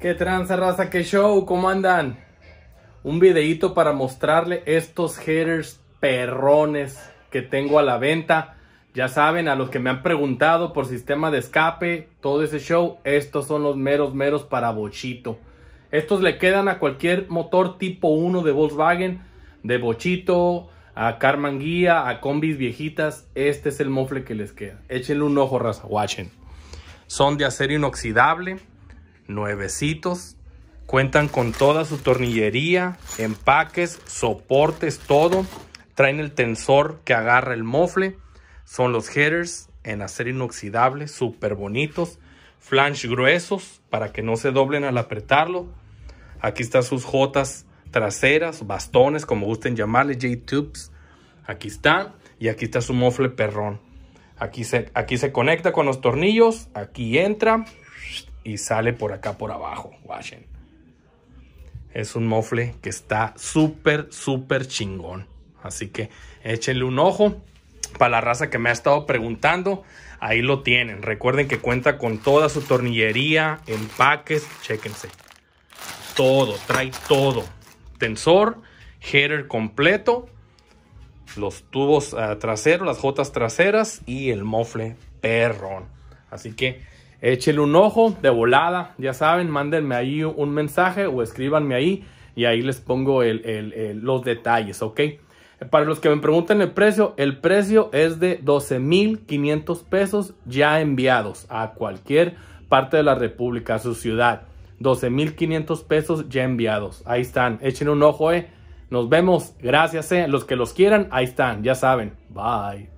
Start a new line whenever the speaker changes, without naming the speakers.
¿Qué tranza raza? ¿Qué show? ¿Cómo andan? Un videito para mostrarle estos headers perrones que tengo a la venta. Ya saben, a los que me han preguntado por sistema de escape, todo ese show, estos son los meros meros para bochito. Estos le quedan a cualquier motor tipo 1 de Volkswagen, de bochito, a Carman Guía, a combis viejitas. Este es el mofle que les queda. Échenle un ojo, raza, watchen. Son de acero inoxidable nuevecitos. Cuentan con toda su tornillería, empaques, soportes, todo. Traen el tensor que agarra el mofle. Son los headers en acero inoxidable, súper bonitos. Flange gruesos para que no se doblen al apretarlo. Aquí están sus jotas traseras, bastones, como gusten llamarle, J-tubes. Aquí está. Y aquí está su mofle perrón. Aquí se, aquí se conecta con los tornillos. Aquí entra y sale por acá por abajo. Watchen. Es un mofle que está súper, súper chingón. Así que échenle un ojo. Para la raza que me ha estado preguntando, ahí lo tienen. Recuerden que cuenta con toda su tornillería, empaques, chéquense. Todo, trae todo. Tensor, header completo, los tubos ah, traseros, las jotas traseras y el mofle perrón. Así que échenle un ojo de volada, ya saben, mándenme ahí un mensaje o escríbanme ahí y ahí les pongo los detalles, ¿ok? Para los que me pregunten el precio, el precio es de 12,500 pesos ya enviados a cualquier parte de la República, a su ciudad. 12,500 pesos ya enviados. Ahí están, echen un ojo, eh. Nos vemos, gracias, eh. Los que los quieran, ahí están, ya saben. Bye.